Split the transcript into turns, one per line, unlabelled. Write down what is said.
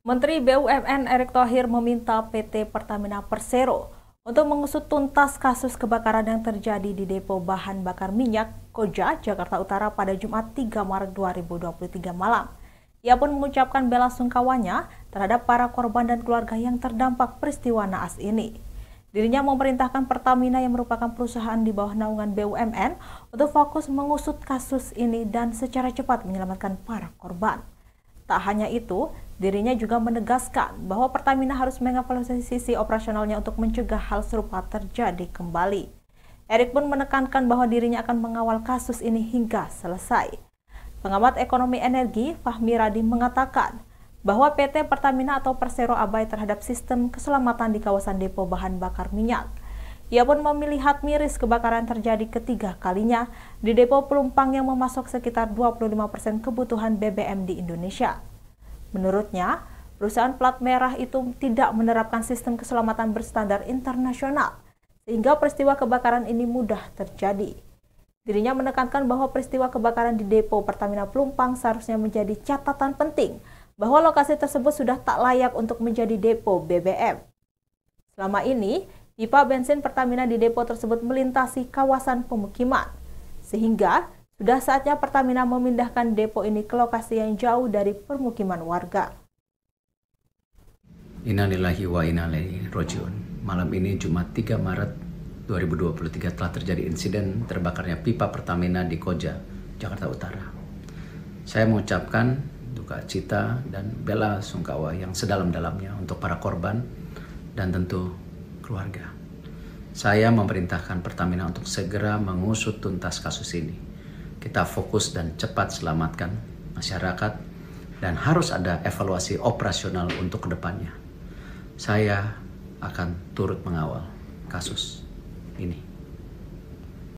Menteri BUMN Erick Thohir meminta PT Pertamina Persero untuk mengusut tuntas kasus kebakaran yang terjadi di depo bahan bakar minyak Koja, Jakarta Utara pada Jumat 3 Maret 2023 malam. Ia pun mengucapkan bela sungkawanya terhadap para korban dan keluarga yang terdampak peristiwa naas ini. Dirinya memerintahkan Pertamina yang merupakan perusahaan di bawah naungan BUMN untuk fokus mengusut kasus ini dan secara cepat menyelamatkan para korban. Tak hanya itu, dirinya juga menegaskan bahwa Pertamina harus mengevaluasi sisi operasionalnya untuk mencegah hal serupa terjadi kembali. Erik pun menekankan bahwa dirinya akan mengawal kasus ini hingga selesai. Pengamat ekonomi energi Fahmi Radi mengatakan bahwa PT Pertamina atau Persero abai terhadap sistem keselamatan di kawasan depo bahan bakar minyak. Ia pun memilih hak miris kebakaran terjadi ketiga kalinya di depo Pelumpang yang memasok sekitar 25% kebutuhan BBM di Indonesia. Menurutnya, perusahaan plat merah itu tidak menerapkan sistem keselamatan berstandar internasional, sehingga peristiwa kebakaran ini mudah terjadi. Dirinya menekankan bahwa peristiwa kebakaran di depo Pertamina Pelumpang seharusnya menjadi catatan penting bahwa lokasi tersebut sudah tak layak untuk menjadi depo BBM. Selama ini, pipa bensin Pertamina di depo tersebut melintasi kawasan pemukiman, sehingga sudah saatnya Pertamina memindahkan depo ini ke lokasi yang jauh dari permukiman warga.
Innalillahi wa inna ilaihi rojiun. Malam ini Jumat 3 Maret 2023 telah terjadi insiden terbakarnya pipa Pertamina di Koja, Jakarta Utara. Saya mengucapkan duka cita dan bela sungkawa yang sedalam-dalamnya untuk para korban dan tentu keluarga. Saya memerintahkan Pertamina untuk segera mengusut tuntas kasus ini kita fokus dan cepat selamatkan masyarakat dan harus ada evaluasi operasional untuk kedepannya. Saya akan turut mengawal kasus ini.